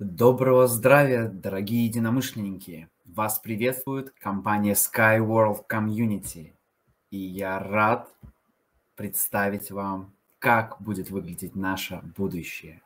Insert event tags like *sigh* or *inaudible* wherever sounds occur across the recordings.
Доброго здравия, дорогие единомышленники! Вас приветствует компания SkyWorld Community. И я рад представить вам, как будет выглядеть наше будущее.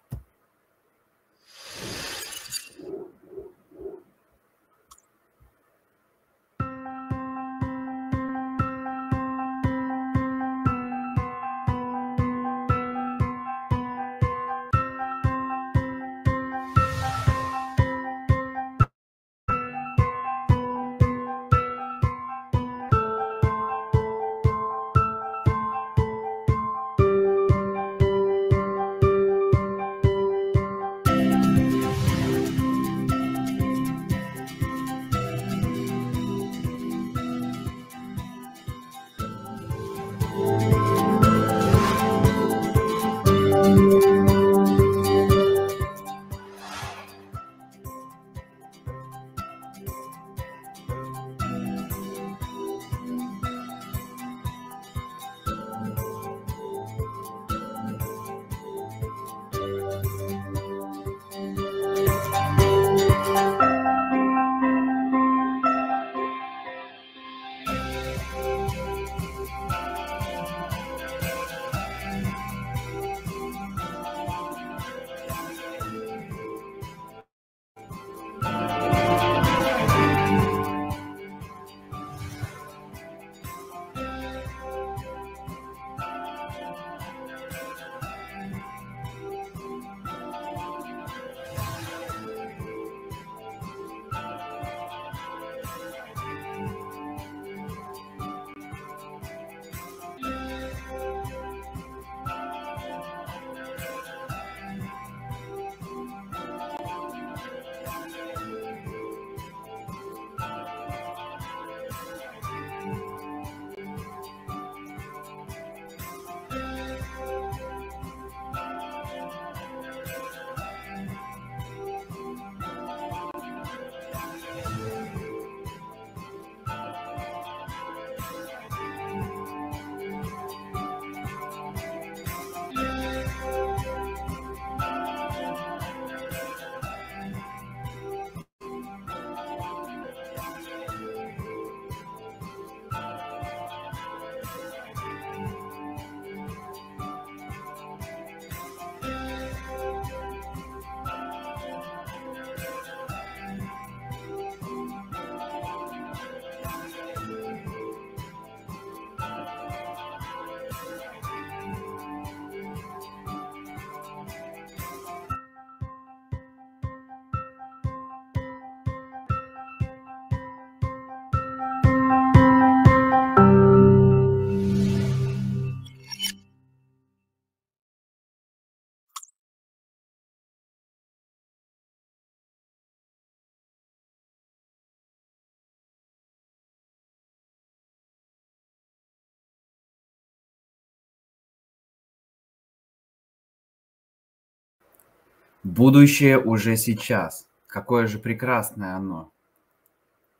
Будущее уже сейчас. Какое же прекрасное оно.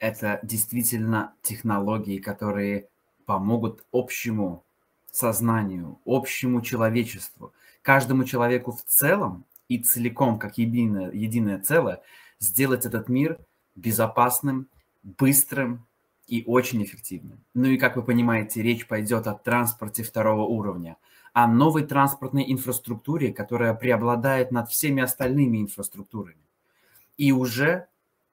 Это действительно технологии, которые помогут общему сознанию, общему человечеству, каждому человеку в целом и целиком, как единое, единое целое, сделать этот мир безопасным, быстрым и очень эффективным. Ну и, как вы понимаете, речь пойдет о транспорте второго уровня – о новой транспортной инфраструктуре, которая преобладает над всеми остальными инфраструктурами. И уже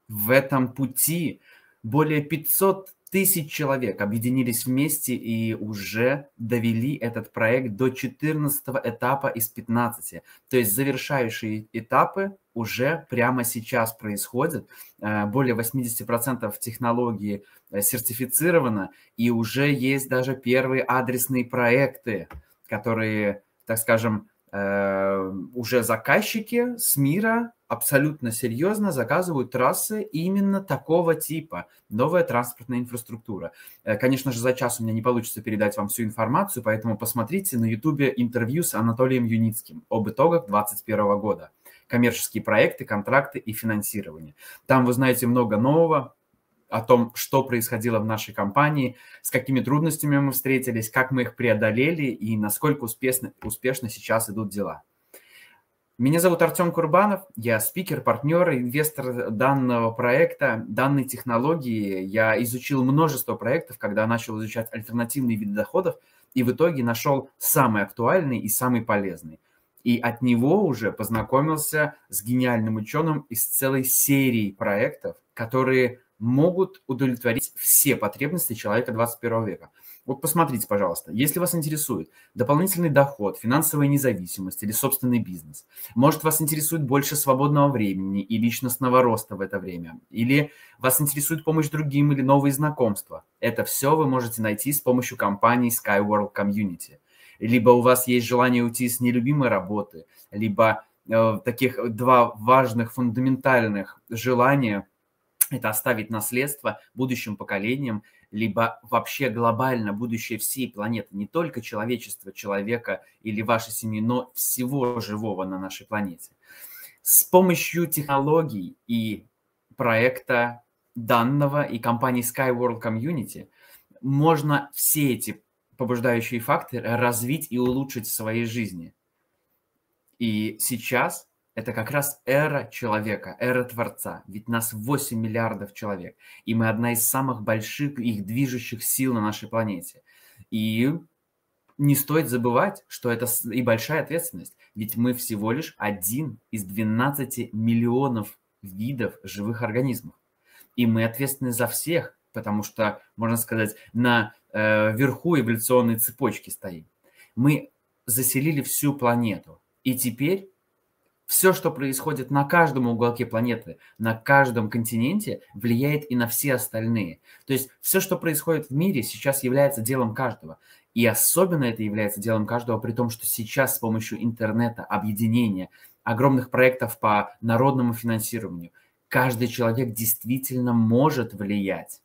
в этом пути более 500 тысяч человек объединились вместе и уже довели этот проект до 14 этапа из 15. То есть завершающие этапы уже прямо сейчас происходят. Э, более 80% технологии э, сертифицировано, и уже есть даже первые адресные проекты – которые, так скажем, э, уже заказчики с мира абсолютно серьезно заказывают трассы именно такого типа, новая транспортная инфраструктура. Э, конечно же, за час у меня не получится передать вам всю информацию, поэтому посмотрите на YouTube интервью с Анатолием Юницким об итогах 2021 года, коммерческие проекты, контракты и финансирование. Там вы знаете много нового, о том, что происходило в нашей компании, с какими трудностями мы встретились, как мы их преодолели и насколько успешно, успешно сейчас идут дела. Меня зовут Артем Курбанов, я спикер, партнер, инвестор данного проекта, данной технологии. Я изучил множество проектов, когда начал изучать альтернативные виды доходов, и в итоге нашел самый актуальный и самый полезный. И от него уже познакомился с гениальным ученым из целой серии проектов, которые могут удовлетворить все потребности человека 21 века. Вот посмотрите, пожалуйста, если вас интересует дополнительный доход, финансовая независимость или собственный бизнес, может, вас интересует больше свободного времени и личностного роста в это время, или вас интересует помощь другим или новые знакомства, это все вы можете найти с помощью компании Skyworld Community. Либо у вас есть желание уйти с нелюбимой работы, либо э, таких два важных фундаментальных желания это оставить наследство будущим поколениям, либо вообще глобально будущее всей планеты, не только человечества, человека или вашей семьи, но всего живого на нашей планете. С помощью технологий и проекта данного и компании Skyworld Community можно все эти побуждающие факторы развить и улучшить в своей жизни. И сейчас это как раз эра человека, эра Творца. Ведь нас 8 миллиардов человек, и мы одна из самых больших их движущих сил на нашей планете. И не стоит забывать, что это и большая ответственность, ведь мы всего лишь один из 12 миллионов видов живых организмов. И мы ответственны за всех, потому что, можно сказать, на э, верху эволюционной цепочки стоим. Мы заселили всю планету, и теперь все, что происходит на каждом уголке планеты, на каждом континенте, влияет и на все остальные. То есть все, что происходит в мире, сейчас является делом каждого. И особенно это является делом каждого, при том, что сейчас с помощью интернета, объединения, огромных проектов по народному финансированию, каждый человек действительно может влиять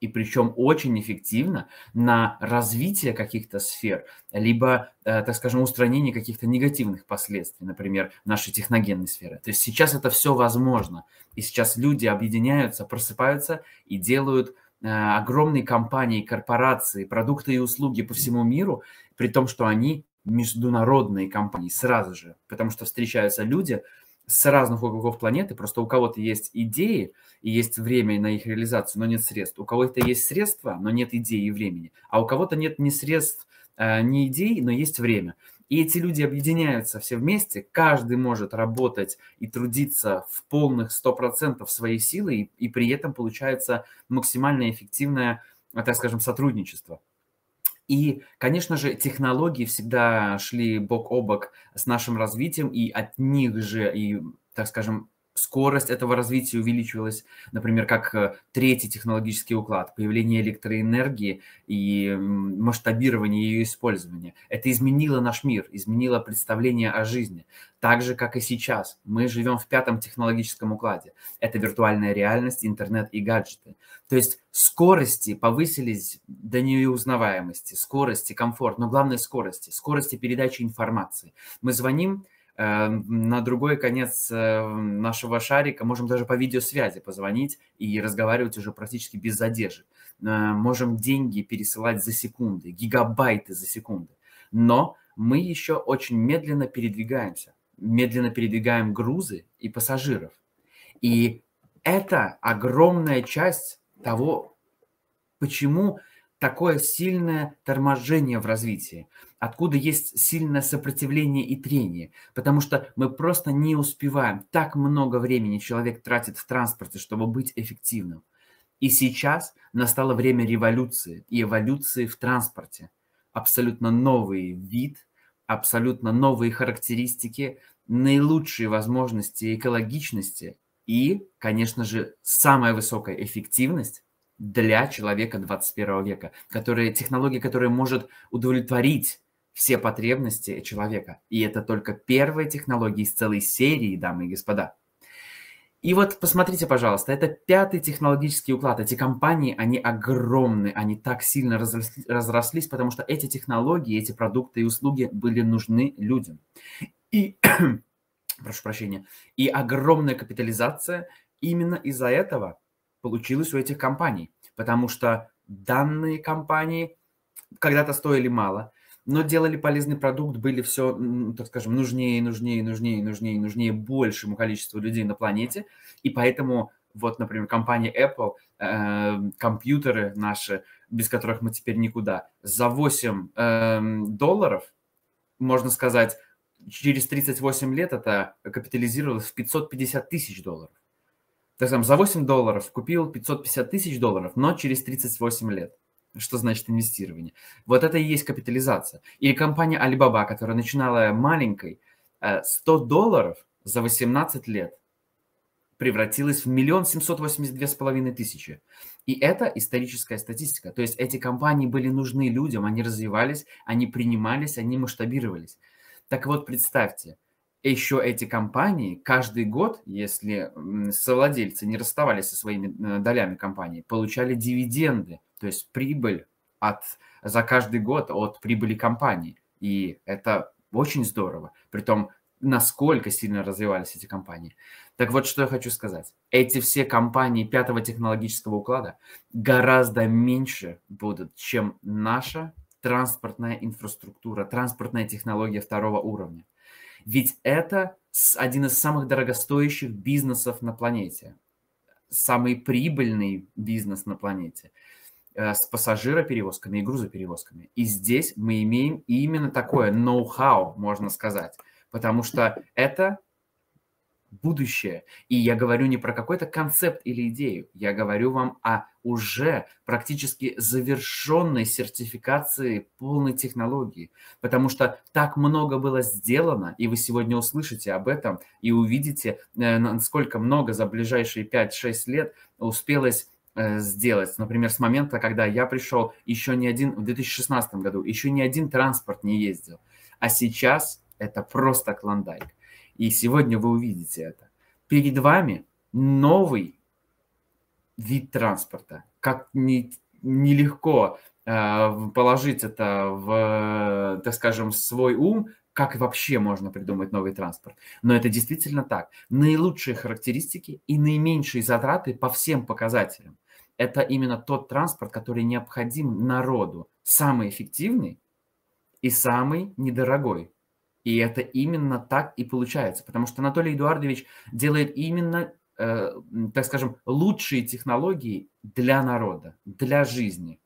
и причем очень эффективно на развитие каких-то сфер, либо, э, так скажем, устранение каких-то негативных последствий, например, нашей техногенной сферы. То есть сейчас это все возможно, и сейчас люди объединяются, просыпаются и делают э, огромные компании, корпорации, продукты и услуги по всему миру, при том, что они международные компании сразу же, потому что встречаются люди, с разных уголков планеты, просто у кого-то есть идеи и есть время на их реализацию, но нет средств. У кого-то есть средства, но нет идеи и времени. А у кого-то нет ни средств, э, ни идей, но есть время. И эти люди объединяются все вместе, каждый может работать и трудиться в полных 100% своей силы, и, и при этом получается максимально эффективное, э, так скажем, сотрудничество. И, конечно же, технологии всегда шли бок о бок с нашим развитием, и от них же, и, так скажем, скорость этого развития увеличивалась, например, как э, третий технологический уклад, появление электроэнергии и масштабирование ее использования. Это изменило наш мир, изменило представление о жизни. Так же, как и сейчас, мы живем в пятом технологическом укладе. Это виртуальная реальность, интернет и гаджеты. То есть скорости повысились до неузнаваемости, скорости, комфорт, но главное скорости, скорости передачи информации. Мы звоним, Э, на другой конец э, нашего шарика, можем даже по видеосвязи позвонить и разговаривать уже практически без задержек. Э, можем деньги пересылать за секунды, гигабайты за секунды. Но мы еще очень медленно передвигаемся, медленно передвигаем грузы и пассажиров. И это огромная часть того, почему такое сильное торможение в развитии, откуда есть сильное сопротивление и трение, потому что мы просто не успеваем. Так много времени человек тратит в транспорте, чтобы быть эффективным. И сейчас настало время революции и эволюции в транспорте. Абсолютно новый вид, абсолютно новые характеристики, наилучшие возможности экологичности и, конечно же, самая высокая эффективность для человека 21 века, которые, технологии, которые может удовлетворить все потребности человека. И это только первая технология из целой серии, дамы и господа. И вот посмотрите, пожалуйста, это пятый технологический уклад. Эти компании, они огромны, они так сильно разрослись, потому что эти технологии, эти продукты и услуги были нужны людям. И, *clears throat* прошу прощения, и огромная капитализация именно из-за этого – получилось у этих компаний, потому что данные компании когда-то стоили мало, но делали полезный продукт, были все, так скажем, нужнее, нужнее, нужнее, нужнее, нужнее большему количеству людей на планете, и поэтому вот, например, компания Apple, э, компьютеры наши, без которых мы теперь никуда, за 8 э, эм, долларов, можно сказать, через 38 лет это капитализировалось в 550 тысяч долларов так там, за 8 долларов купил 550 тысяч долларов, но через 38 лет. Что значит инвестирование? Вот это и есть капитализация. Или компания Alibaba, которая начинала маленькой, 100 э, долларов за 18 лет превратилась в миллион семьсот восемьдесят две с половиной тысячи. И это историческая статистика. То есть эти компании были нужны людям, они развивались, они принимались, они масштабировались. Так вот, представьте, еще эти компании каждый год, если совладельцы не расставались со своими э, долями компании, получали дивиденды, то есть прибыль от, за каждый год от прибыли компании. И это очень здорово. Притом, насколько сильно развивались эти компании. Так вот, что я хочу сказать. Эти все компании пятого технологического уклада гораздо меньше будут, чем наша транспортная инфраструктура, транспортная технология второго уровня. Ведь это один из самых дорогостоящих бизнесов на планете. Самый прибыльный бизнес на планете э, с пассажироперевозками и грузоперевозками. И здесь мы имеем именно такое ноу-хау, можно сказать, потому что это будущее. И я говорю не про какой-то концепт или идею, я говорю вам о уже практически завершенной сертификации полной технологии, потому что так много было сделано, и вы сегодня услышите об этом и увидите, э, насколько много за ближайшие 5-6 лет успелось э, сделать. Например, с момента, когда я пришел, еще ни один, в 2016 году, еще ни один транспорт не ездил. А сейчас это просто клондайк. И сегодня вы увидите это. Перед вами новый вид транспорта. Как не, нелегко э, положить это в, так скажем, свой ум, как вообще можно придумать новый транспорт. Но это действительно так. Наилучшие характеристики и наименьшие затраты по всем показателям. Это именно тот транспорт, который необходим народу. Самый эффективный и самый недорогой. И это именно так и получается, потому что Анатолий Эдуардович делает именно, э, так скажем, лучшие технологии для народа, для жизни,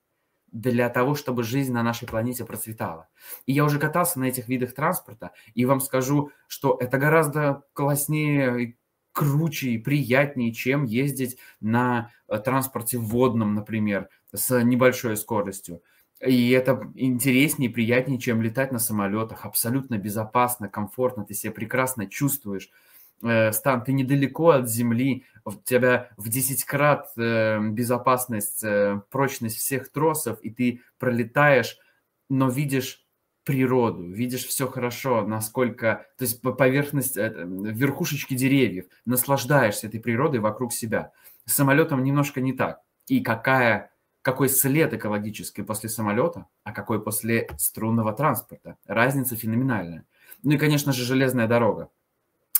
для того, чтобы жизнь на нашей планете процветала. И я уже катался на этих видах транспорта, и вам скажу, что это гораздо класснее круче и приятнее, чем ездить на э, транспорте водном, например, с небольшой скоростью. И это интереснее, приятнее, чем летать на самолетах. Абсолютно безопасно, комфортно, ты себя прекрасно чувствуешь. Э, Стан, ты недалеко от земли, у тебя в 10 крат э, безопасность, э, прочность всех тросов, и ты пролетаешь, но видишь природу, видишь все хорошо, насколько, то есть поверхность, верхушечки деревьев, наслаждаешься этой природой вокруг себя. С самолетом немножко не так. И какая какой след экологический после самолета, а какой после струнного транспорта. Разница феноменальная. Ну и, конечно же, железная дорога.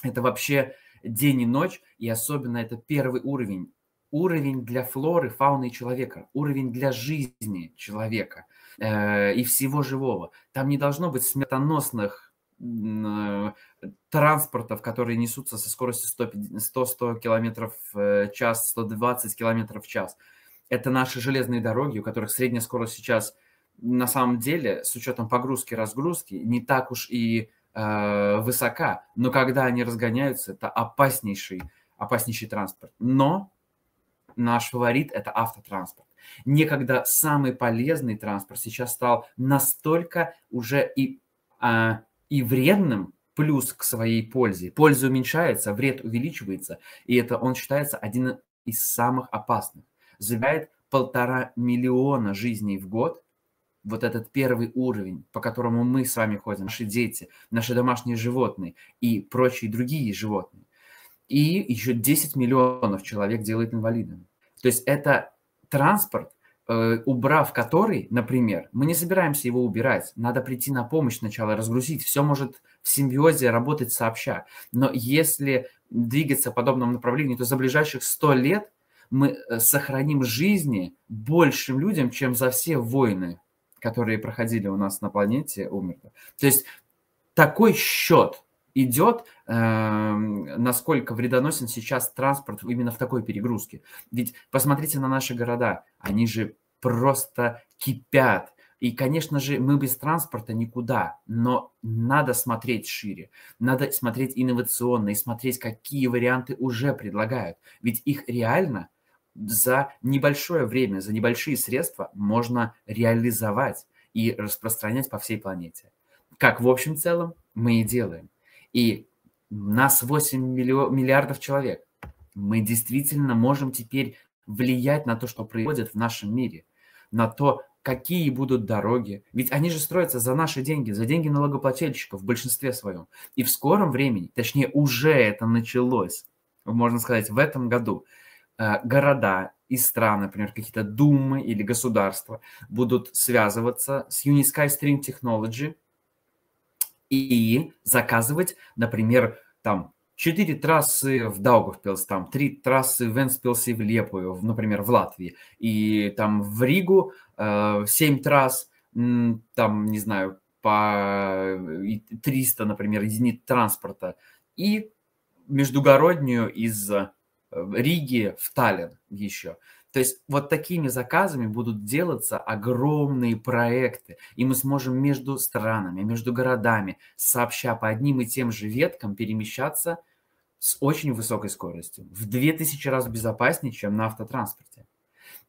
Это вообще день и ночь, и особенно это первый уровень. Уровень для флоры, фауны и человека, уровень для жизни человека э, и всего живого. Там не должно быть смертоносных э, транспортов, которые несутся со скоростью 100-100 км э, в час, 120 км в час это наши железные дороги, у которых средняя скорость сейчас на самом деле с учетом погрузки разгрузки не так уж и э, высока, но когда они разгоняются, это опаснейший, опаснейший транспорт. Но наш фаворит – это автотранспорт. Некогда самый полезный транспорт сейчас стал настолько уже и, э, и вредным, плюс к своей пользе. Польза уменьшается, вред увеличивается, и это он считается один из самых опасных забирает полтора миллиона жизней в год, вот этот первый уровень, по которому мы с вами ходим, наши дети, наши домашние животные и прочие другие животные. И еще 10 миллионов человек делает инвалидами. То есть это транспорт, э, убрав который, например, мы не собираемся его убирать, надо прийти на помощь сначала, разгрузить, все может в симбиозе работать сообща. Но если двигаться в подобном направлении, то за ближайших 100 лет мы э, сохраним жизни большим людям, чем за все войны, которые проходили у нас на планете, умерли. То есть такой счет идет, эм, насколько вредоносен сейчас транспорт именно в такой перегрузке. Ведь посмотрите на наши города, они же просто кипят. И, конечно же, мы без транспорта никуда, но надо смотреть шире, надо смотреть инновационно и смотреть, какие варианты уже предлагают. Ведь их реально – за небольшое время, за небольшие средства можно реализовать и распространять по всей планете. Как в общем целом мы и делаем. И нас 8 миллиардов человек. Мы действительно можем теперь влиять на то, что происходит в нашем мире, на то, какие будут дороги. Ведь они же строятся за наши деньги, за деньги налогоплательщиков в большинстве своем. И в скором времени, точнее уже это началось, можно сказать, в этом году – Э, города и страны, например, какие-то думы или государства будут связываться с Unisky String Technology и заказывать, например, там четыре трассы в Даугавпилс, там три трассы в Венспилс и в Лепую, например, в Латвии, и там в Ригу э, семь трасс, там, не знаю, по 300, например, единиц транспорта, и междугороднюю из Риги в Таллин еще. То есть вот такими заказами будут делаться огромные проекты, и мы сможем между странами, между городами, сообща по одним и тем же веткам перемещаться с очень высокой скоростью, в 2000 раз безопаснее, чем на автотранспорте.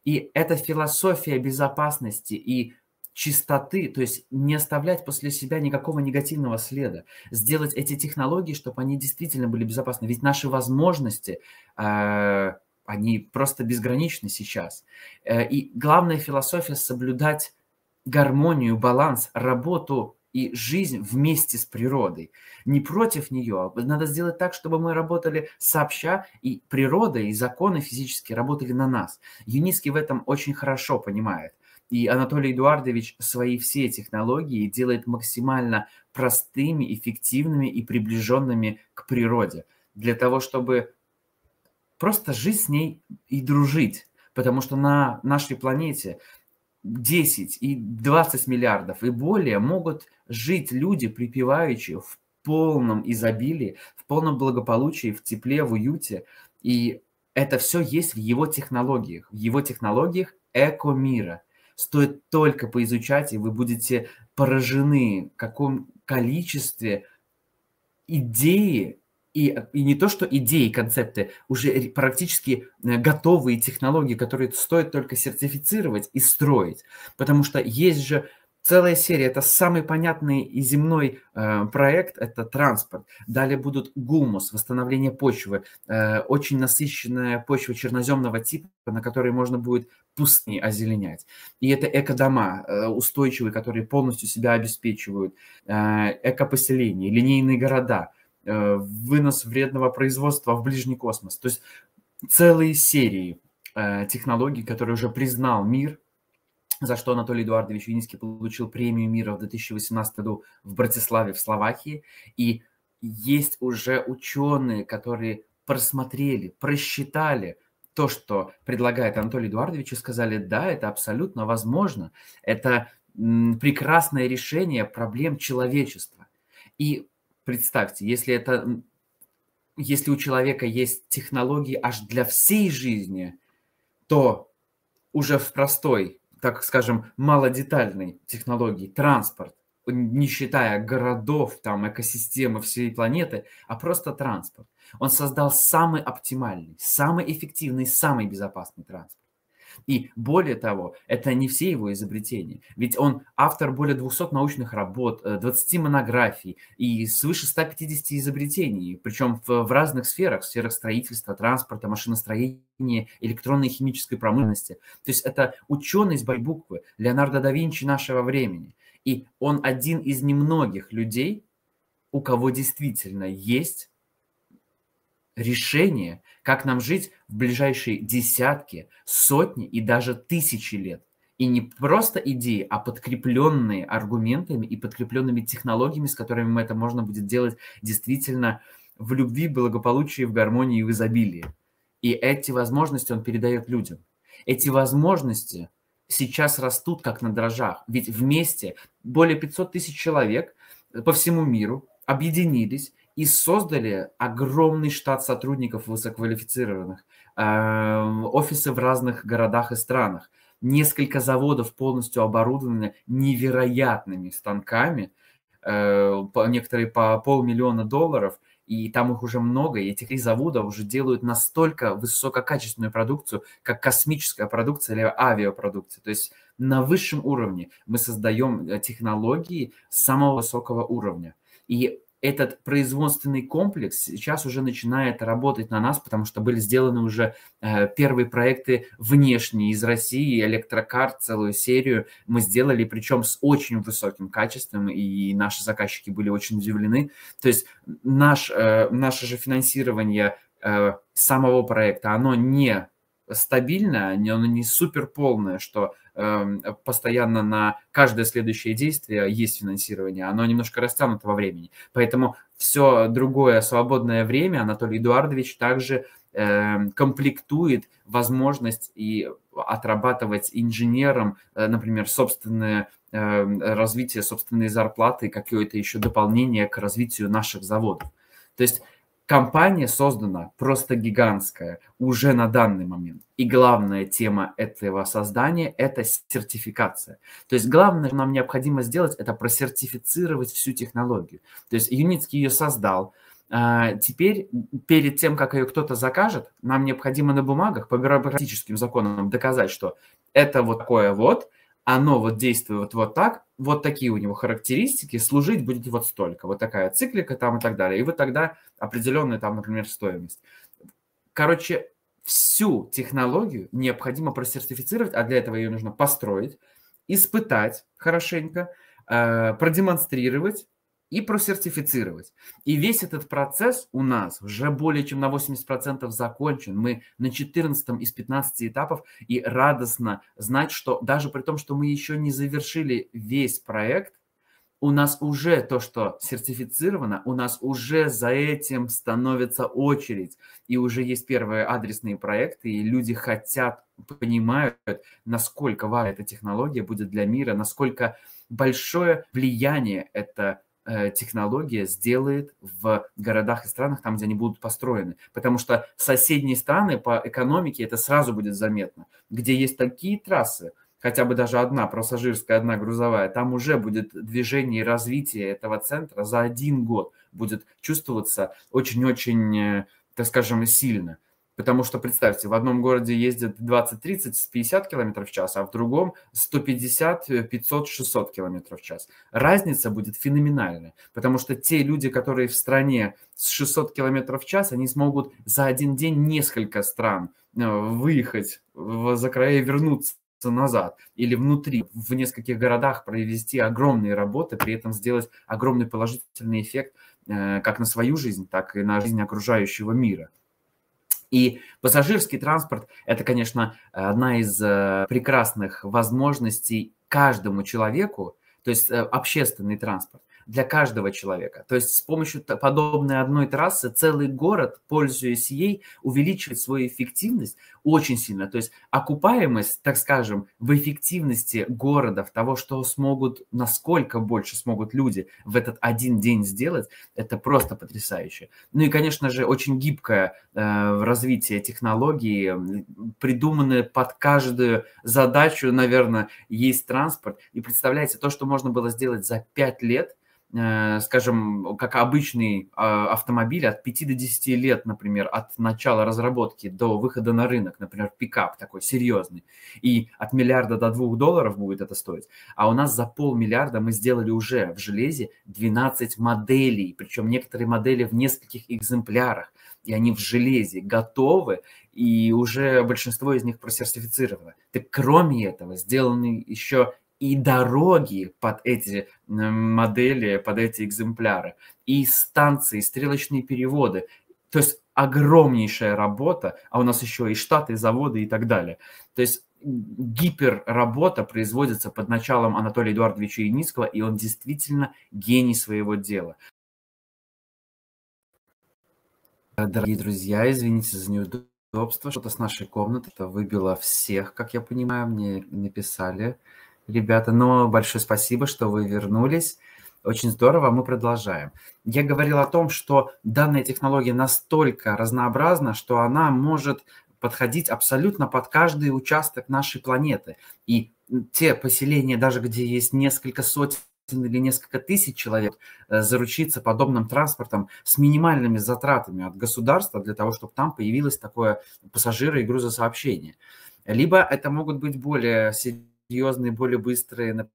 И эта философия безопасности и чистоты, то есть не оставлять после себя никакого негативного следа, сделать эти технологии, чтобы они действительно были безопасны. Ведь наши возможности, э, они просто безграничны сейчас. Э, и главная философия – соблюдать гармонию, баланс, работу и жизнь вместе с природой. Не против нее. а Надо сделать так, чтобы мы работали сообща, и природа, и законы физические работали на нас. Юниски в этом очень хорошо понимает. И Анатолий Эдуардович свои все технологии делает максимально простыми, эффективными и приближенными к природе, для того, чтобы просто жить с ней и дружить. Потому что на нашей планете 10 и 20 миллиардов и более могут жить люди, припевающие в полном изобилии, в полном благополучии, в тепле, в уюте. И это все есть в его технологиях, в его технологиях эко-мира – стоит только поизучать, и вы будете поражены, в каком количестве идеи, и, и не то что идеи, концепты, уже практически э, готовые технологии, которые стоит только сертифицировать и строить. Потому что есть же целая серия. Это самый понятный и земной э, проект – это транспорт. Далее будут гумус, восстановление почвы, э, очень насыщенная почва черноземного типа, на которой можно будет пустыни озеленять. И это экодома э, устойчивые, которые полностью себя обеспечивают, э, экопоселения, линейные города, э, вынос вредного производства в ближний космос. То есть целые серии э, технологий, которые уже признал мир, за что Анатолий Эдуардович Винницкий получил премию мира в 2018 году в Братиславе, в Словакии. И есть уже ученые, которые просмотрели, просчитали то, что предлагает Анатолий Эдуардович, и сказали, да, это абсолютно возможно. Это прекрасное решение проблем человечества. И представьте, если это если у человека есть технологии аж для всей жизни, то уже в простой так скажем, малодетальной технологии, транспорт, не считая городов, там, экосистемы всей планеты, а просто транспорт. Он создал самый оптимальный, самый эффективный, самый безопасный транспорт. И более того, это не все его изобретения. Ведь он автор более 200 научных работ, 20 э, монографий и свыше 150 изобретений, причем в, в разных сферах, в сферах строительства, транспорта, машиностроения, электронной и химической промышленности. То есть это ученый с буквы Леонардо да Винчи нашего времени. И он один из немногих людей, у кого действительно есть решение, как нам жить в ближайшие десятки, сотни и даже тысячи лет. И не просто идеи, а подкрепленные аргументами и подкрепленными технологиями, с которыми мы это можно будет делать действительно в любви, благополучии, в гармонии и в изобилии. И эти возможности он передает людям. Эти возможности сейчас растут как на дрожжах. Ведь вместе более 500 тысяч человек по всему миру объединились и создали огромный штат сотрудников высококвалифицированных, эм, офисы в разных городах и странах, несколько заводов полностью оборудованы невероятными станками, э, некоторые по полмиллиона долларов, и там их уже много, и эти три завода уже делают настолько высококачественную продукцию, как космическая продукция или авиапродукция. То есть на высшем уровне мы создаем э, технологии самого высокого уровня. И этот производственный комплекс сейчас уже начинает работать на нас, потому что были сделаны уже э, первые проекты внешние из России, электрокар, целую серию мы сделали, причем с очень высоким качеством, и наши заказчики были очень удивлены. То есть наш, э, наше же финансирование э, самого проекта, оно не стабильное, оно не супер полное, что э, постоянно на каждое следующее действие есть финансирование, оно немножко растянуто во времени. Поэтому все другое свободное время Анатолий Эдуардович также э, комплектует возможность и отрабатывать инженером, э, например, собственное э, развитие собственной зарплаты, какое-то еще дополнение к развитию наших заводов. То есть Компания создана просто гигантская уже на данный момент. И главная тема этого создания – это сертификация. То есть главное, что нам необходимо сделать, это просертифицировать всю технологию. То есть Юницкий ее создал, а, Теперь, перед тем, как ее кто-то закажет, нам необходимо на бумагах по бюрократическим законам доказать, что это вот такое вот – оно вот действует вот вот так, вот такие у него характеристики, служить будет вот столько, вот такая циклика там и так далее. И вот тогда определенная там, например, стоимость. Короче, всю технологию необходимо просертифицировать, а для этого ее нужно построить, испытать хорошенько, э, продемонстрировать, и просертифицировать. И весь этот процесс у нас уже более чем на 80% закончен. Мы на 14 из 15 этапов и радостно знать, что даже при том, что мы еще не завершили весь проект, у нас уже то, что сертифицировано, у нас уже за этим становится очередь. И уже есть первые адресные проекты, и люди хотят, понимают, насколько важна эта технология будет для мира, насколько большое влияние это Э, технология сделает в городах и странах, там, где они будут построены. Потому что соседние страны по экономике это сразу будет заметно. Где есть такие трассы, хотя бы даже одна пассажирская, одна грузовая, там уже будет движение и развитие этого центра за один год будет чувствоваться очень-очень, э, так скажем, сильно. Потому что, представьте, в одном городе ездят 20-30 50 км в час, а в другом 150, 500, 600 км в час. Разница будет феноменальная, потому что те люди, которые в стране с 600 км в час, они смогут за один день несколько стран э, выехать за края и вернуться назад или внутри, в нескольких городах провести огромные работы, при этом сделать огромный положительный эффект э, как на свою жизнь, так и на жизнь окружающего мира – и пассажирский транспорт – это, конечно, одна из э, прекрасных возможностей каждому человеку, то есть э, общественный транспорт для каждого человека. То есть с помощью подобной одной трассы целый город, пользуясь ей, увеличивает свою эффективность очень сильно. То есть окупаемость, так скажем, в эффективности городов, того, что смогут, насколько больше смогут люди в этот один день сделать, это просто потрясающе. Ну и, конечно же, очень гибкое э, развитие технологии, придуманное под каждую задачу, наверное, есть транспорт. И представляете, то, что можно было сделать за пять лет – Э, скажем, как обычный а, автомобиль от 5 до 10 лет, например, от начала разработки до выхода на рынок, например, пикап такой серьезный, и от миллиарда до 2 долларов будет это стоить, а у нас за полмиллиарда мы сделали уже в железе 12 моделей, причем некоторые модели в нескольких экземплярах, и они в железе готовы, и уже большинство из них просертифицировано. Так кроме этого сделаны еще и дороги под эти модели, под эти экземпляры, и станции, и стрелочные переводы. То есть огромнейшая работа, а у нас еще и штаты, и заводы и так далее. То есть гиперработа производится под началом Анатолия Эдуардовича Яницкого, и он действительно гений своего дела. Дорогие друзья, извините за неудобство, что-то с нашей комнаты это выбило всех, как я понимаю, мне написали ребята. Но большое спасибо, что вы вернулись. Очень здорово, мы продолжаем. Я говорил о том, что данная технология настолько разнообразна, что она может подходить абсолютно под каждый участок нашей планеты. И те поселения, даже где есть несколько сотен или несколько тысяч человек э, заручиться подобным транспортом с минимальными затратами от государства для того, чтобы там появилось такое пассажиро- и грузосообщение. Либо это могут быть более серьезные, более быстрые,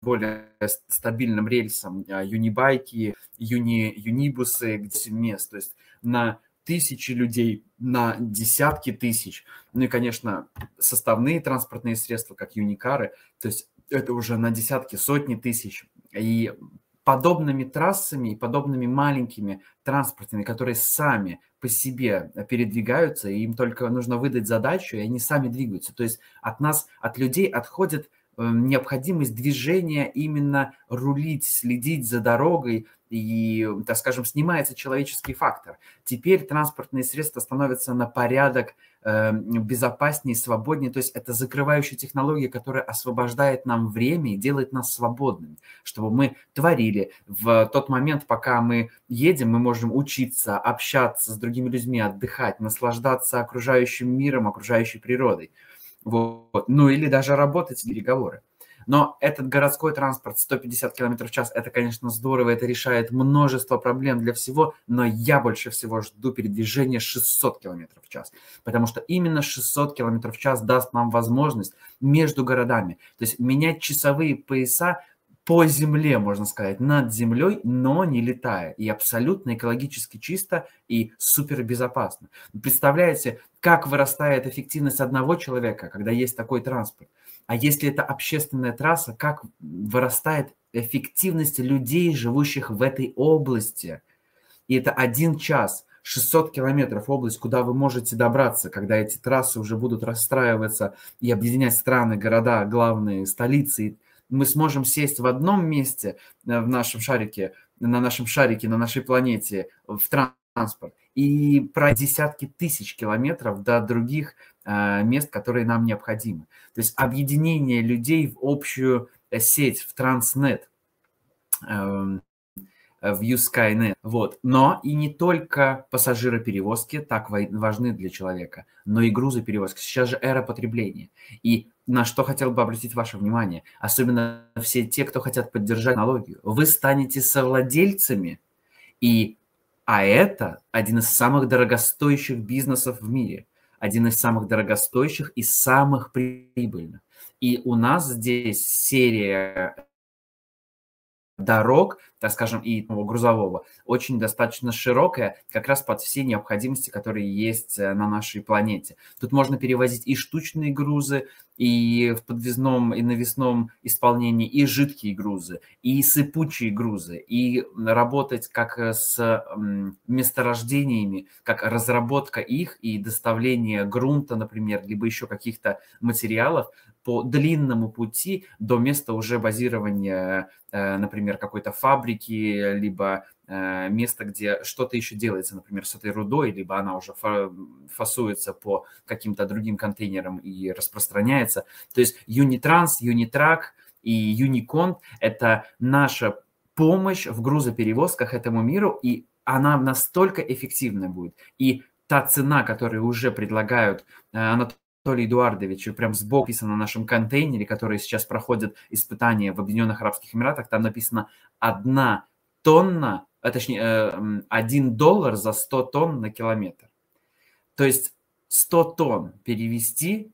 более стабильным рельсом а, юнибайки, юни, юнибусы, где мест, то есть на тысячи людей, на десятки тысяч. Ну и, конечно, составные транспортные средства, как юникары, то есть это уже на десятки, сотни тысяч. И подобными трассами и подобными маленькими транспортами, которые сами по себе передвигаются, и им только нужно выдать задачу, и они сами двигаются. То есть от нас, от людей отходит Э, необходимость движения именно рулить, следить за дорогой, и, так скажем, снимается человеческий фактор. Теперь транспортные средства становятся на порядок э, безопаснее, свободнее. То есть это закрывающая технология, которая освобождает нам время и делает нас свободными, чтобы мы творили. В тот момент, пока мы едем, мы можем учиться, общаться с другими людьми, отдыхать, наслаждаться окружающим миром, окружающей природой. Вот. Ну или даже работать переговоры. Но этот городской транспорт 150 км в час, это, конечно, здорово, это решает множество проблем для всего, но я больше всего жду передвижения 600 км в час, потому что именно 600 км в час даст нам возможность между городами, то есть менять часовые пояса по земле, можно сказать, над землей, но не летая. И абсолютно экологически чисто и супер безопасно. Представляете, как вырастает эффективность одного человека, когда есть такой транспорт? А если это общественная трасса, как вырастает эффективность людей, живущих в этой области? И это один час, 600 километров область, куда вы можете добраться, когда эти трассы уже будут расстраиваться и объединять страны, города, главные столицы мы сможем сесть в одном месте э, в нашем шарике, на нашем шарике, на нашей планете в транспорт и про десятки тысяч километров до других э, мест, которые нам необходимы. То есть объединение людей в общую э, сеть, в Transnet эм, в USkyNet. Вот. Но и не только пассажироперевозки так важны для человека, но и грузоперевозки. Сейчас же эра потребления. И на что хотел бы обратить ваше внимание, особенно все те, кто хотят поддержать аналогию. Вы станете совладельцами, и, а это один из самых дорогостоящих бизнесов в мире, один из самых дорогостоящих и самых прибыльных. И у нас здесь серия дорог, так скажем, и ну, грузового, очень достаточно широкая, как раз под все необходимости, которые есть э, на нашей планете. Тут можно перевозить и штучные грузы, и в подвесном и навесном исполнении, и жидкие грузы, и сыпучие грузы, и работать как с месторождениями, как разработка их и доставление грунта, например, либо еще каких-то материалов по длинному пути до места уже базирования, э, например, какой-то фабрики, либо э, место, где что-то еще делается, например, с этой рудой, либо она уже фасуется по каким-то другим контейнерам и распространяется. То есть Unitranс, Unitrack и Unicont – это наша помощь в грузоперевозках этому миру, и она настолько эффективна будет. И та цена, которую уже предлагают, она э, Толи Эдуардович, прям сбоку написано на нашем контейнере, который сейчас проходит испытания в Объединенных Арабских Эмиратах, там написано одна тонна, а точнее, э, один доллар за 100 тонн на километр. То есть 100 тонн перевести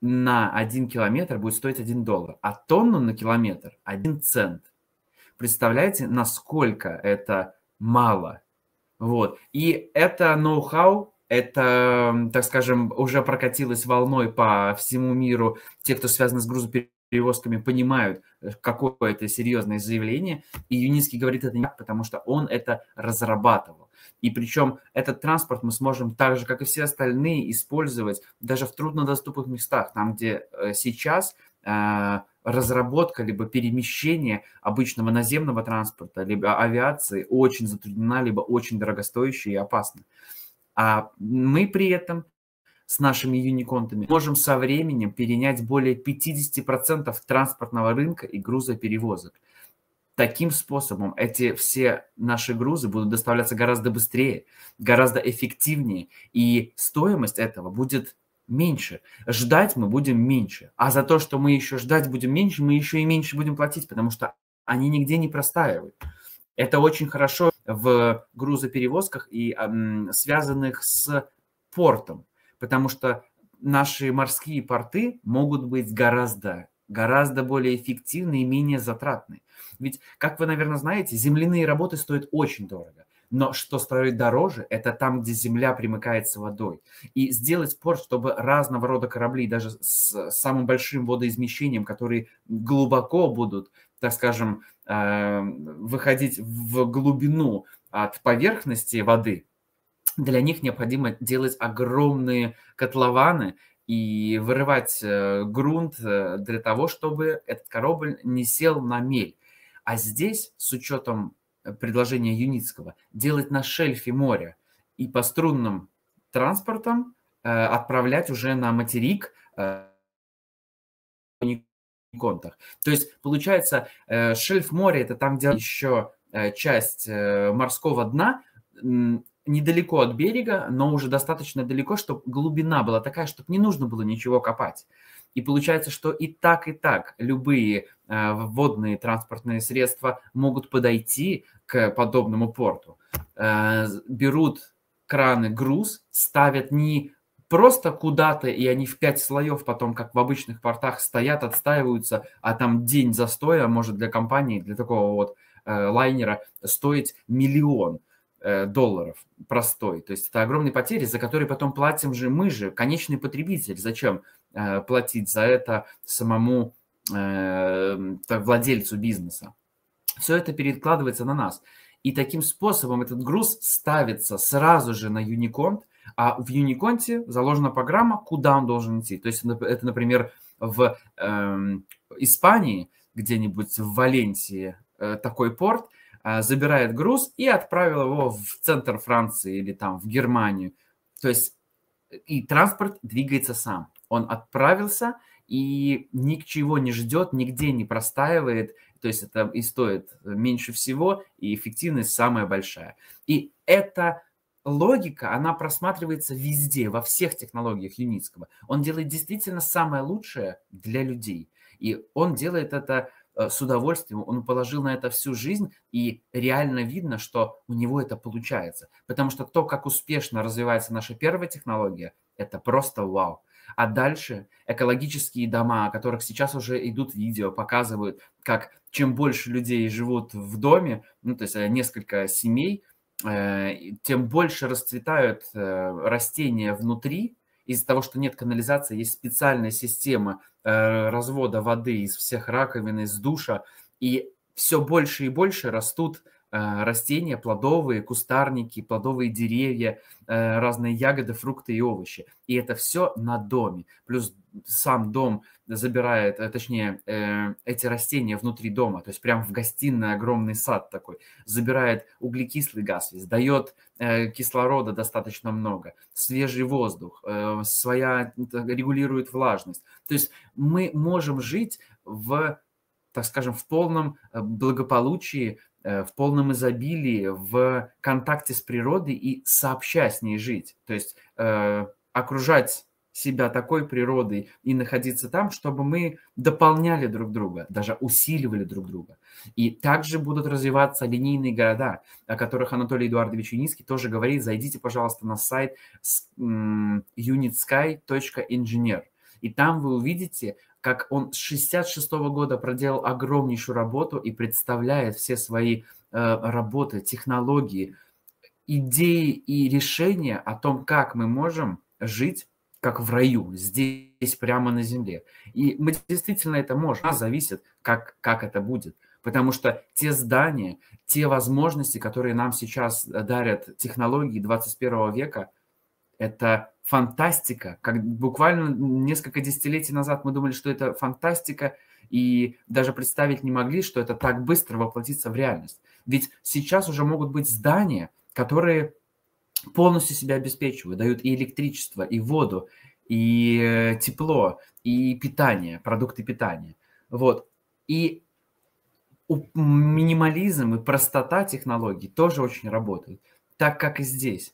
на один километр будет стоить 1 доллар, а тонну на километр 1 цент. Представляете, насколько это мало? Вот. И это ноу-хау это, так скажем, уже прокатилось волной по всему миру. Те, кто связаны с грузоперевозками, понимают, э, какое это серьезное заявление. И Юницкий говорит это не так, потому что он это разрабатывал. И причем этот транспорт мы сможем так же, как и все остальные, использовать даже в труднодоступных местах, там, где э, сейчас э, разработка либо перемещение обычного наземного транспорта, либо авиации очень затруднена, либо очень дорогостоящая и опасна. А мы при этом с нашими юниконтами можем со временем перенять более 50% транспортного рынка и грузоперевозок. Таким способом эти все наши грузы будут доставляться гораздо быстрее, гораздо эффективнее, и стоимость этого будет меньше. Ждать мы будем меньше. А за то, что мы еще ждать будем меньше, мы еще и меньше будем платить, потому что они нигде не простаивают. Это очень хорошо в грузоперевозках и связанных с портом, потому что наши морские порты могут быть гораздо, гораздо более эффективны и менее затратны. Ведь, как вы, наверное, знаете, земляные работы стоят очень дорого. Но что стоит дороже, это там, где земля примыкает с водой. И сделать порт, чтобы разного рода корабли, даже с самым большим водоизмещением, которые глубоко будут, так скажем, Эм, выходить в глубину от поверхности воды, для них необходимо делать огромные котлованы и вырывать э, грунт э, для того, чтобы этот корабль не сел на мель. А здесь, с учетом предложения Юницкого, делать на шельфе моря и по струнным транспортам э, отправлять уже на материк контах. То есть, получается, э, шельф моря – это там, где еще э, часть э, морского дна, недалеко от берега, но уже достаточно далеко, чтобы глубина была такая, чтобы не нужно было ничего копать. И получается, что и так, и так любые водные транспортные средства могут подойти к подобному порту. берут краны груз, ставят не просто куда-то, и они в пять слоев потом, как в обычных портах, стоят, отстаиваются, а там день застоя может для компании, для такого вот э, лайнера стоить миллион э, долларов простой. То есть это огромные потери, за которые потом платим же мы же, конечный потребитель. Зачем э, платить за это самому э, владельцу бизнеса? Все это перекладывается на нас. И таким способом этот груз ставится сразу же на Unicom – а в юниконте заложена программа, куда он должен идти. То есть это, например, в э, Испании, где-нибудь в Валенсии э, такой порт, э, забирает груз и отправил его в центр Франции или там в Германию. То есть и транспорт двигается сам. Он отправился и ничего не ждет, нигде не простаивает. То есть это и стоит меньше всего, и эффективность самая большая. И это логика, она просматривается везде, во всех технологиях Юницкого. Он делает действительно самое лучшее для людей. И он делает это э, с удовольствием, он положил на это всю жизнь, и реально видно, что у него это получается. Потому что то, как успешно развивается наша первая технология, это просто вау. А дальше экологические дома, о которых сейчас уже идут видео, показывают, как чем больше людей живут в доме, ну, то есть э, несколько семей, Э, тем больше расцветают э, растения внутри. Из-за того, что нет канализации, есть специальная система э, развода воды из всех раковин, из душа, и все больше и больше растут Э, растения, плодовые, кустарники, плодовые деревья, э, разные ягоды, фрукты и овощи. И это все на доме. Плюс сам дом забирает, э, точнее, эти растения внутри дома, то есть прямо в гостиной огромный сад такой, забирает углекислый газ, весь, дает кислорода достаточно много, свежий воздух, своя регулирует влажность. То есть мы можем жить в так скажем, в полном благополучии, Э, в полном изобилии, в контакте с природой и сообща с ней жить. То есть э, окружать себя такой природой и находиться там, чтобы мы дополняли друг друга, даже усиливали друг друга. И также будут развиваться линейные города, о которых Анатолий Эдуардович Юницкий тоже говорит. Зайдите, пожалуйста, на сайт unitsky.engineer. И там вы увидите как он с 66 -го года проделал огромнейшую работу и представляет все свои э, работы, технологии, идеи и решения о том, как мы можем жить как в раю, здесь, прямо на земле. И мы действительно это можем. А зависит, как, как это будет. Потому что те здания, те возможности, которые нам сейчас э, дарят технологии 21 века – это фантастика. Как буквально несколько десятилетий назад мы думали, что это фантастика, и даже представить не могли, что это так быстро воплотится в реальность. Ведь сейчас уже могут быть здания, которые полностью себя обеспечивают, дают и электричество, и воду, и э, тепло, и питание, продукты питания. Вот. И минимализм и простота технологий тоже очень работают, так как и здесь.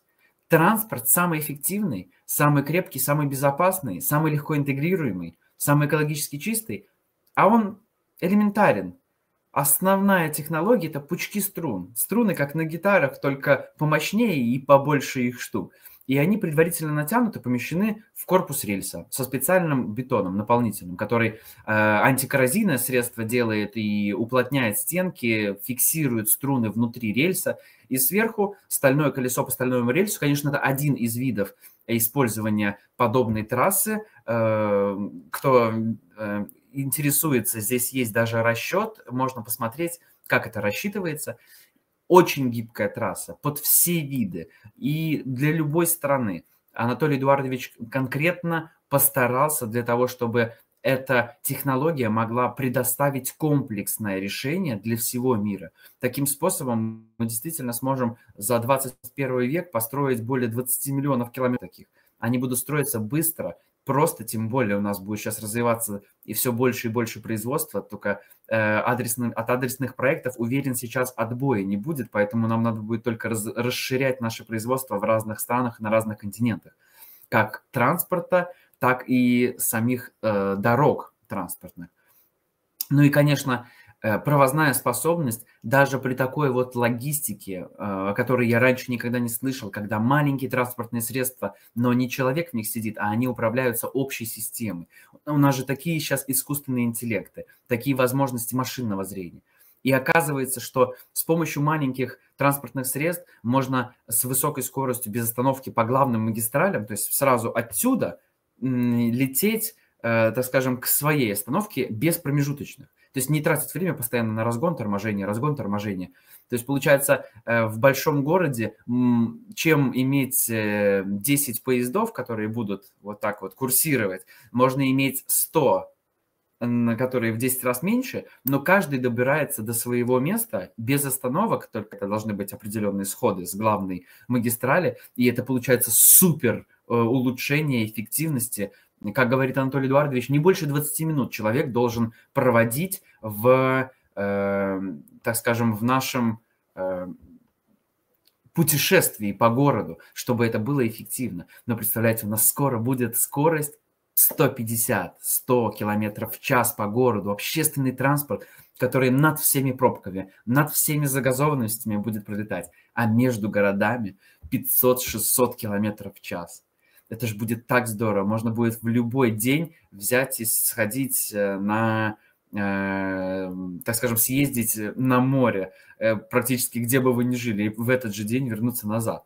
Транспорт самый эффективный, самый крепкий, самый безопасный, самый легко интегрируемый, самый экологически чистый, а он элементарен. Основная технология – это пучки струн. Струны, как на гитарах, только помощнее и побольше их штук и они предварительно натянуты, помещены в корпус рельса со специальным бетоном наполнительным, который э, антикоррозийное средство делает и уплотняет стенки, фиксирует струны внутри рельса, и сверху стальное колесо по стальному рельсу, конечно, это один из видов использования подобной трассы. Э, кто э, интересуется, здесь есть даже расчет, можно посмотреть, как это рассчитывается. Очень гибкая трасса под все виды и для любой страны. Анатолий Эдуардович конкретно постарался для того, чтобы эта технология могла предоставить комплексное решение для всего мира. Таким способом мы действительно сможем за 21 век построить более 20 миллионов километров таких. Они будут строиться быстро, просто, тем более у нас будет сейчас развиваться и все больше и больше производства, только э, адресным, от адресных проектов, уверен, сейчас отбоя не будет, поэтому нам надо будет только раз, расширять наше производство в разных странах, на разных континентах, как транспорта, так и самих э, дорог транспортных. Ну и, конечно, Э, правозная способность даже при такой вот логистике, э, о которой я раньше никогда не слышал, когда маленькие транспортные средства, но не человек в них сидит, а они управляются общей системой. У нас же такие сейчас искусственные интеллекты, такие возможности машинного зрения. И оказывается, что с помощью маленьких транспортных средств можно с высокой скоростью, без остановки по главным магистралям, то есть сразу отсюда лететь, э, так скажем, к своей остановке без промежуточных. То есть не тратить время постоянно на разгон, торможение, разгон, торможение. То есть получается э, в большом городе, чем иметь 10 э, поездов, которые будут вот так вот курсировать, можно иметь 100 которые в 10 раз меньше, но каждый добирается до своего места без остановок, только это должны быть определенные сходы с главной магистрали, и это получается супер э, улучшение эффективности как говорит Анатолий Эдуардович, не больше 20 минут человек должен проводить в, э, так скажем, в нашем э, путешествии по городу, чтобы это было эффективно. Но представляете, у нас скоро будет скорость 150-100 километров в час по городу, общественный транспорт, который над всеми пробками, над всеми загазованностями будет пролетать, а между городами 500-600 километров в час – это же будет так здорово. Можно будет в любой день взять и сходить э, на, э, так скажем, съездить э, на море э, практически где бы вы ни жили, и в этот же день вернуться назад.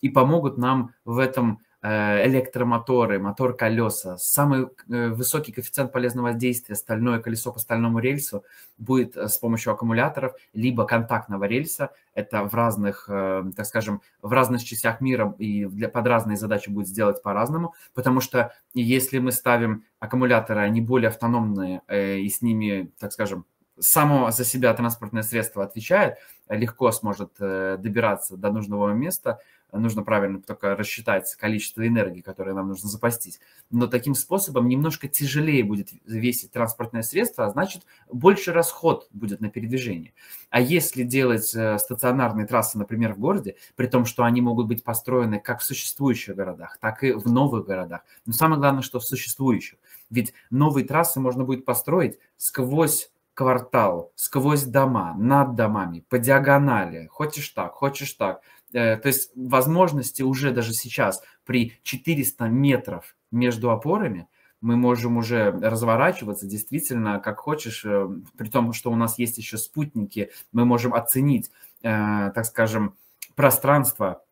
И помогут нам в этом Э, электромоторы, мотор колеса, самый э, высокий коэффициент полезного воздействия, стальное колесо по стальному рельсу будет э, с помощью аккумуляторов, либо контактного рельса, это в разных, так скажем, в разных частях мира и для, под разные задачи будет сделать по-разному, потому что если мы ставим аккумуляторы, они более автономные и с ними, так скажем, само за себя транспортное средство отвечает, легко сможет добираться до нужного места, нужно правильно только рассчитать количество энергии, которое нам нужно запастись. Но таким способом немножко тяжелее будет весить транспортное средство, а значит больше расход будет на передвижение. А если делать э, стационарные трассы, например, в городе, при том, что они могут быть построены как в существующих городах, так и в новых городах, но самое главное, что в существующих. Ведь новые трассы можно будет построить сквозь квартал, сквозь дома, над домами, по диагонали. Хочешь так, хочешь так. Э, то есть возможности уже даже сейчас при 400 метров между опорами мы можем уже разворачиваться действительно как хочешь, э, при том, что у нас есть еще спутники, мы можем оценить, э, так скажем, пространство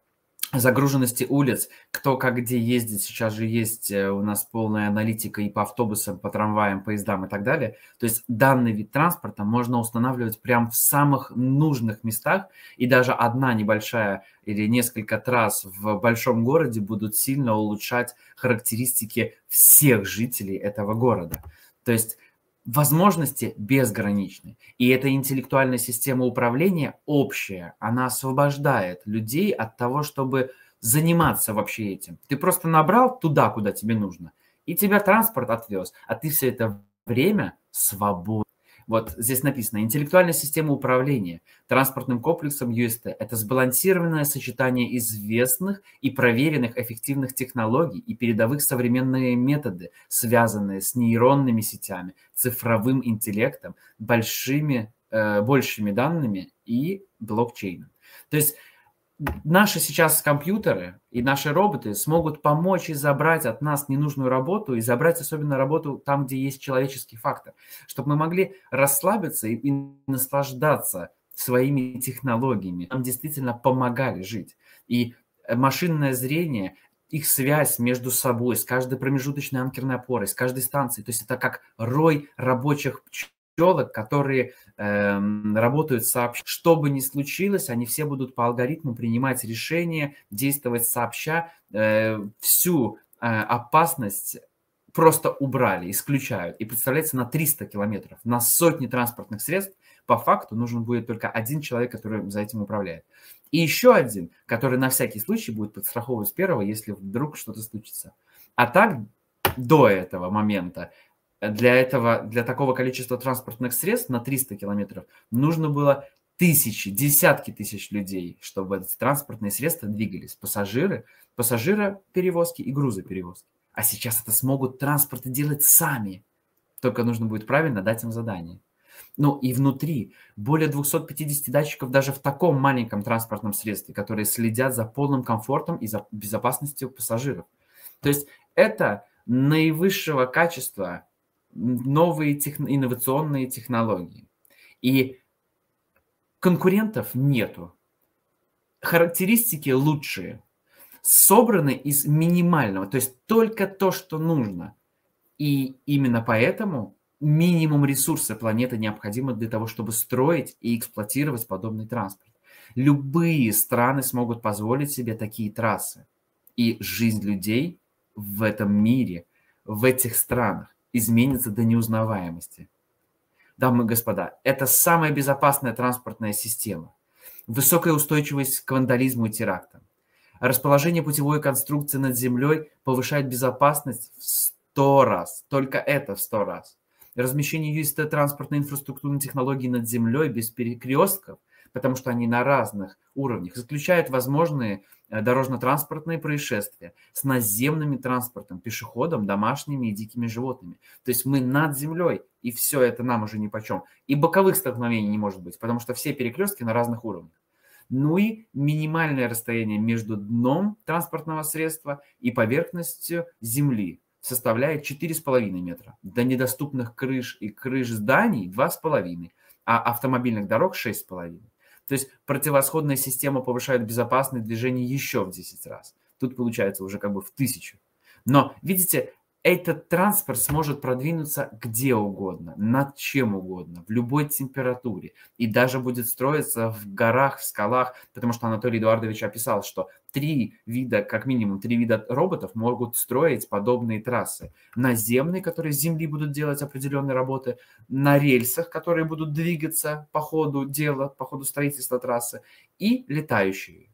загруженности улиц, кто как где ездит, сейчас же есть э, у нас полная аналитика и по автобусам, по трамваям, поездам и так далее. То есть данный вид транспорта можно устанавливать прямо в самых нужных местах, и даже одна небольшая или несколько трасс в большом городе будут сильно улучшать характеристики всех жителей этого города. То есть возможности безграничны. И эта интеллектуальная система управления общая, она освобождает людей от того, чтобы заниматься вообще этим. Ты просто набрал туда, куда тебе нужно, и тебя транспорт отвез, а ты все это время свободен. Вот здесь написано, интеллектуальная система управления транспортным комплексом UST – это сбалансированное сочетание известных и проверенных эффективных технологий и передовых современные методы, связанные с нейронными сетями, цифровым интеллектом, большими, э, большими данными и блокчейном. То есть наши сейчас компьютеры и наши роботы смогут помочь и забрать от нас ненужную работу, и забрать особенно работу там, где есть человеческий фактор, чтобы мы могли расслабиться и, и наслаждаться своими технологиями. Нам действительно помогали жить. И э, машинное зрение, их связь между собой, с каждой промежуточной анкерной опорой, с каждой станцией, то есть это как рой рабочих пчел, пчелок, которые э, работают сообща. Что бы ни случилось, они все будут по алгоритму принимать решения, действовать сообща. Э, всю э, опасность просто убрали, исключают. И представляется на 300 километров, на сотни транспортных средств по факту нужен будет только один человек, который за этим управляет. И еще один, который на всякий случай будет подстраховывать первого, если вдруг что-то случится. А так до этого момента для этого, для такого количества транспортных средств на 300 километров нужно было тысячи, десятки тысяч людей, чтобы эти транспортные средства двигались. Пассажиры, пассажироперевозки и грузоперевозки. А сейчас это смогут транспорты делать сами. Только нужно будет правильно дать им задание. Ну и внутри более 250 датчиков даже в таком маленьком транспортном средстве, которые следят за полным комфортом и за безопасностью пассажиров. То есть это наивысшего качества новые тех... инновационные технологии. И конкурентов нету. Характеристики лучшие. Собраны из минимального, то есть только то, что нужно. И именно поэтому минимум ресурсов планеты необходимо для того, чтобы строить и эксплуатировать подобный транспорт. Любые страны смогут позволить себе такие трассы. И жизнь людей в этом мире, в этих странах изменится до неузнаваемости. Дамы и господа, это самая безопасная транспортная система. Высокая устойчивость к вандализму и терактам. Расположение путевой конструкции над землей повышает безопасность в 100 раз. Только это в 100 раз. Размещение юриста транспортной инфраструктурной технологии над землей без перекрестков, потому что они на разных уровнях, исключает возможные Э, дорожно-транспортные происшествия с наземным транспортом, пешеходом, домашними и дикими животными. То есть мы над землей, и все это нам уже ни чем. И боковых столкновений не может быть, потому что все перекрестки на разных уровнях. Ну и минимальное расстояние между дном транспортного средства и поверхностью земли составляет 4,5 метра. До недоступных крыш и крыш зданий 2,5, а автомобильных дорог 6,5. То есть противосходная система повышает безопасность движения еще в 10 раз. Тут получается уже как бы в тысячу. Но, видите, этот транспорт сможет продвинуться где угодно, над чем угодно, в любой температуре. И даже будет строиться в горах, в скалах, потому что Анатолий Эдуардович описал, что три вида, как минимум три вида роботов могут строить подобные трассы. Наземные, которые с земли будут делать определенные работы, на рельсах, которые будут двигаться по ходу дела, по ходу строительства трассы, и летающие,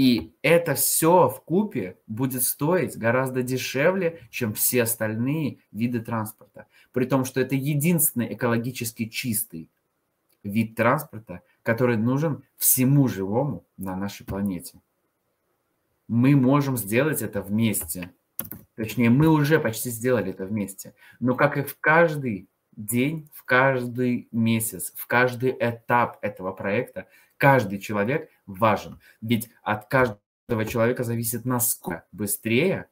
и это все в купе будет стоить гораздо дешевле, чем все остальные виды транспорта. При том, что это единственный экологически чистый вид транспорта, который нужен всему живому на нашей планете. Мы можем сделать это вместе. Точнее, мы уже почти сделали это вместе. Но как и в каждый день, в каждый месяц, в каждый этап этого проекта каждый человек важен. Ведь от каждого человека зависит, насколько быстрее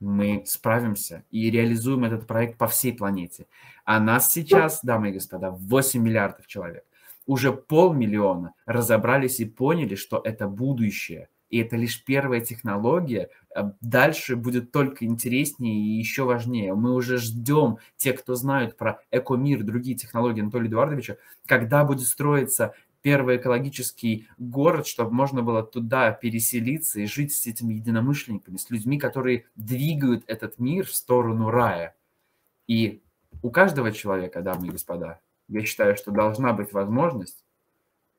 мы справимся и реализуем этот проект по всей планете. А нас сейчас, дамы и господа, 8 миллиардов человек. Уже полмиллиона разобрались и поняли, что это будущее. И это лишь первая технология. А дальше будет только интереснее и еще важнее. Мы уже ждем, те, кто знают про Экомир, другие технологии Анатолия Эдуардовича, когда будет строиться первый экологический город, чтобы можно было туда переселиться и жить с этими единомышленниками, с людьми, которые двигают этот мир в сторону рая. И у каждого человека, дамы и господа, я считаю, что должна быть возможность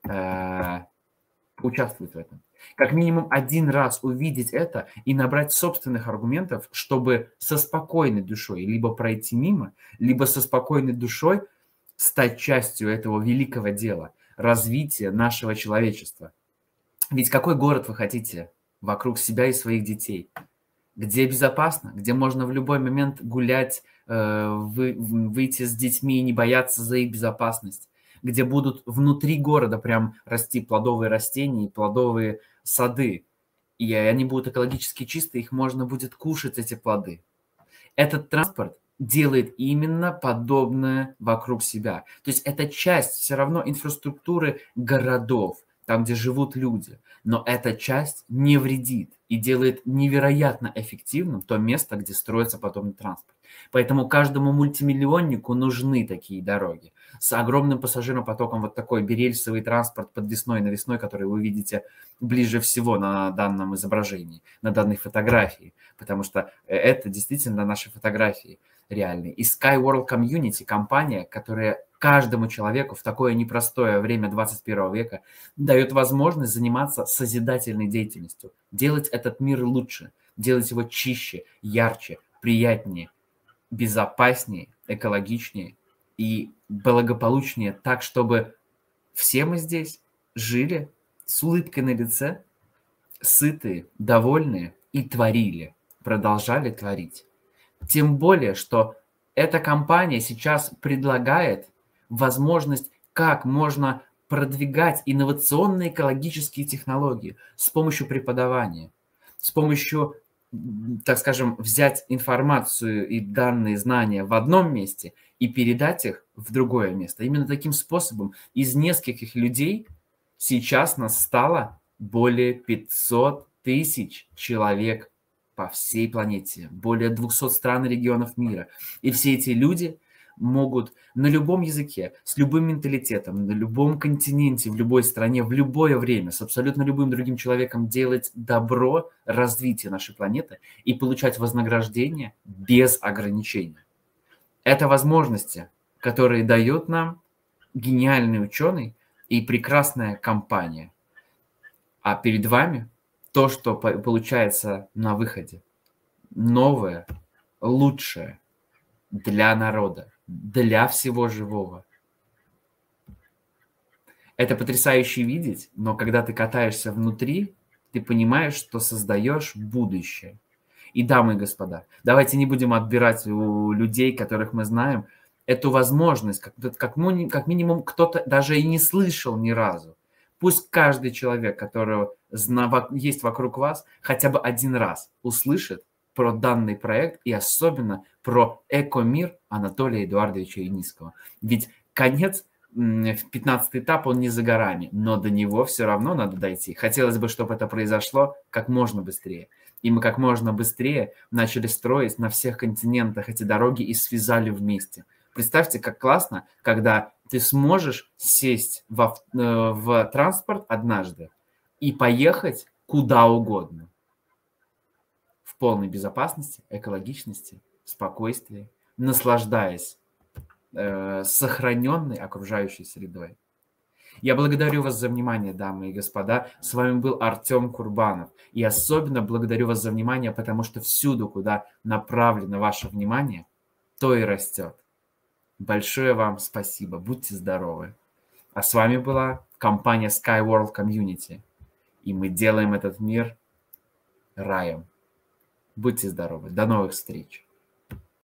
э, участвовать в этом. Как минимум один раз увидеть это и набрать собственных аргументов, чтобы со спокойной душой либо пройти мимо, либо со спокойной душой стать частью этого великого дела развития нашего человечества. Ведь какой город вы хотите вокруг себя и своих детей? Где безопасно, где можно в любой момент гулять, э, вы, выйти с детьми и не бояться за их безопасность, где будут внутри города прям расти плодовые растения и плодовые сады, и они будут экологически чистые, их можно будет кушать, эти плоды. Этот транспорт – делает именно подобное вокруг себя. То есть это часть все равно инфраструктуры городов, там, где живут люди. Но эта часть не вредит и делает невероятно эффективным то место, где строится подобный транспорт. Поэтому каждому мультимиллионнику нужны такие дороги. С огромным пассажиропотоком вот такой берельсовый транспорт подвесной весной на который вы видите ближе всего на данном изображении, на данной фотографии. Потому что э, это действительно наши фотографии – реальный. И Skyworld Community – компания, которая каждому человеку в такое непростое время 21 века дает возможность заниматься созидательной деятельностью, делать этот мир лучше, делать его чище, ярче, приятнее, безопаснее, экологичнее и благополучнее так, чтобы все мы здесь жили с улыбкой на лице, сытые, довольные и творили, продолжали творить. Тем более, что эта компания сейчас предлагает возможность, как можно продвигать инновационные экологические технологии с помощью преподавания, с помощью, так скажем, взять информацию и данные знания в одном месте и передать их в другое место. Именно таким способом из нескольких людей сейчас нас стало более 500 тысяч человек по всей планете, более 200 стран и регионов мира. И все эти люди могут на любом языке, с любым менталитетом, на любом континенте, в любой стране, в любое время, с абсолютно любым другим человеком делать добро, развития нашей планеты и получать вознаграждение без ограничений. Это возможности, которые дает нам гениальный ученый и прекрасная компания. А перед вами то, что получается на выходе. Новое, лучшее для народа, для всего живого. Это потрясающе видеть, но когда ты катаешься внутри, ты понимаешь, что создаешь будущее. И дамы и господа, давайте не будем отбирать у людей, которых мы знаем, эту возможность, как, как, как минимум кто-то даже и не слышал ни разу. Пусть каждый человек, которого есть вокруг вас, хотя бы один раз услышит про данный проект и особенно про Эко Мир Анатолия Эдуардовича Юницкого. Ведь конец 15 этап, он не за горами, но до него все равно надо дойти. Хотелось бы, чтобы это произошло как можно быстрее. И мы как можно быстрее начали строить на всех континентах эти дороги и связали вместе. Представьте, как классно, когда ты сможешь сесть в, э, в транспорт однажды и поехать куда угодно. В полной безопасности, экологичности, спокойствии, наслаждаясь э, сохраненной окружающей средой. Я благодарю вас за внимание, дамы и господа. С вами был Артем Курбанов. И особенно благодарю вас за внимание, потому что всюду, куда направлено ваше внимание, то и растет. Большое вам спасибо. Будьте здоровы. А с вами была компания Skyworld Community. И мы делаем этот мир раем. Будьте здоровы. До новых встреч.